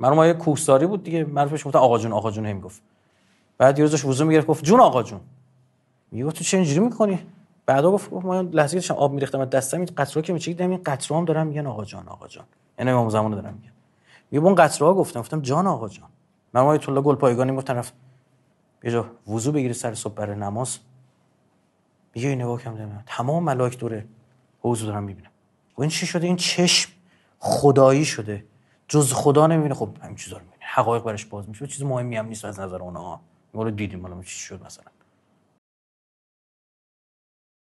مرحوم یه کوهساری بود دیگه معروف آقا جون آقا جون هم گفت بعد یه روزش وضو میگرفت گفت جون آقا جون میگه تو چه اینجوری میکنی بعدا گفت ما لحظه داشتم آب میریختم از دستم این قطره که میچیدم این قطره هم دارم میگن آقا جان آقا جان یعنی امام زمانو دارم میگن میگه اون قطره ها گفتم گفتم جان آقا جان من مایه طلا گل پایگانی گفتم رفت یه جا وضو بگیری سر صبح برای نماز میگه این نگاه کم دارم تمام ملائک دوره حوضو دارم میبینم و این چی شده این چشم خدایی شده جز خدا نمیبینه خب همین چیزا رو میبینه حقایق برش باز میشه چیز مهمی هم نیست از نظر اونها ما رو دیدیم حالا چی شد مثلا